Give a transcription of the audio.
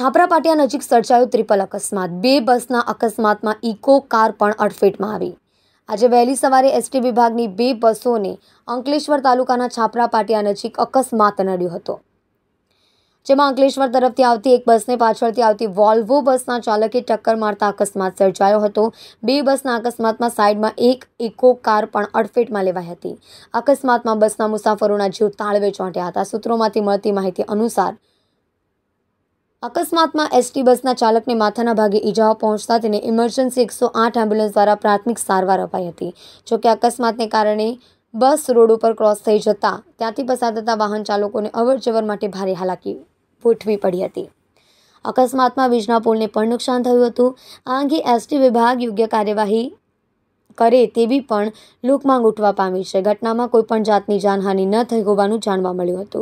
છાપરા નજીક સર્જાયો ત્રિપલ અકસ્માત બે બસના અકસ્માતમાં ઇકો કાર પણ અડફેટમાં આવી આજે વહેલી સવારે એસટી વિભાગની બે બસોને અંકલેશ્વર તાલુકાના છાપરાપાટિયા નજીક અકસ્માત નડ્યો હતો જેમાં અંકલેશ્વર તરફથી આવતી એક બસને પાછળથી આવતી વોલ્વો બસના ચાલકે ટક્કર મારતા અકસ્માત સર્જાયો હતો બે બસના અકસ્માતમાં સાઈડમાં એક ઇકો કાર પણ અડફેટમાં લેવાઈ હતી અકસ્માતમાં બસના મુસાફરોના જીવ તાળવે ચોંટ્યા હતા સૂત્રોમાંથી મળતી માહિતી અનુસાર અકસ્માતમાં એસટી બસના ચાલકને માથાના ભાગે ઈજાઓ પહોંચતા તેને ઇમરજન્સી એકસો આઠ એમ્બ્યુલન્સ દ્વારા પ્રાથમિક સારવાર અપાઈ હતી જોકે અકસ્માતને કારણે બસ રોડ ઉપર ક્રોસ થઈ જતા ત્યાંથી પસાર થતા વાહન ચાલકોને અવરજવર માટે ભારે હાલાકી ભોઠવી પડી હતી અકસ્માતમાં વીજના પોલને પણ નુકસાન થયું હતું આ અંગે એસટી વિભાગ યોગ્ય કાર્યવાહી કરે તેવી પણ લોકમાંગ ઉઠવા પામી છે ઘટનામાં કોઈપણ જાતની જાનહાનિ ન થઈ હોવાનું જાણવા મળ્યું હતું